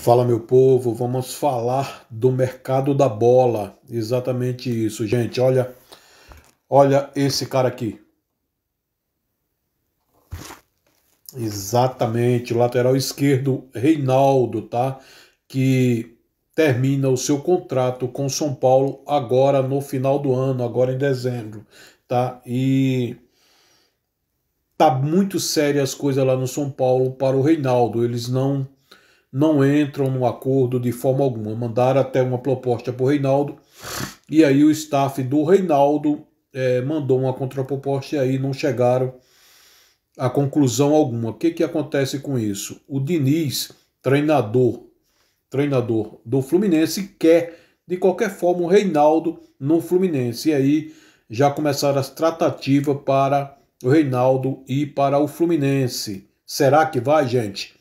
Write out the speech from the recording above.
Fala, meu povo, vamos falar do mercado da bola. Exatamente isso, gente. Olha, olha esse cara aqui. Exatamente, lateral esquerdo Reinaldo, tá? Que termina o seu contrato com São Paulo agora no final do ano, agora em dezembro, tá? E tá muito séria as coisas lá no São Paulo para o Reinaldo. Eles não não entram no acordo de forma alguma. Mandaram até uma proposta para o Reinaldo, e aí o staff do Reinaldo é, mandou uma contraproposta e aí não chegaram a conclusão alguma. O que, que acontece com isso? O Diniz, treinador, treinador do Fluminense, quer de qualquer forma o Reinaldo no Fluminense. E aí já começaram as tratativas para o Reinaldo e para o Fluminense. Será que vai, gente?